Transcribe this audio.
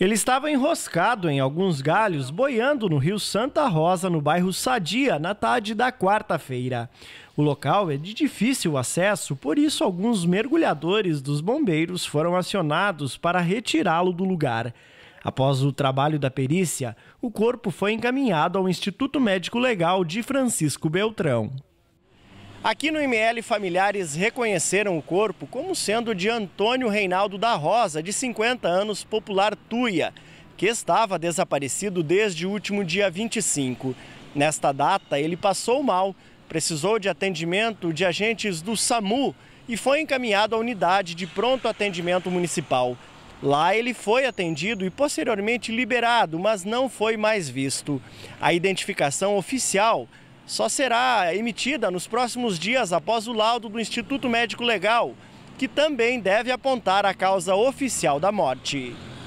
Ele estava enroscado em alguns galhos boiando no rio Santa Rosa, no bairro Sadia, na tarde da quarta-feira. O local é de difícil acesso, por isso alguns mergulhadores dos bombeiros foram acionados para retirá-lo do lugar. Após o trabalho da perícia, o corpo foi encaminhado ao Instituto Médico Legal de Francisco Beltrão. Aqui no IML, familiares reconheceram o corpo como sendo de Antônio Reinaldo da Rosa, de 50 anos, popular Tuia, que estava desaparecido desde o último dia 25. Nesta data, ele passou mal, precisou de atendimento de agentes do SAMU e foi encaminhado à unidade de pronto atendimento municipal. Lá ele foi atendido e posteriormente liberado, mas não foi mais visto. A identificação oficial só será emitida nos próximos dias após o laudo do Instituto Médico Legal, que também deve apontar a causa oficial da morte.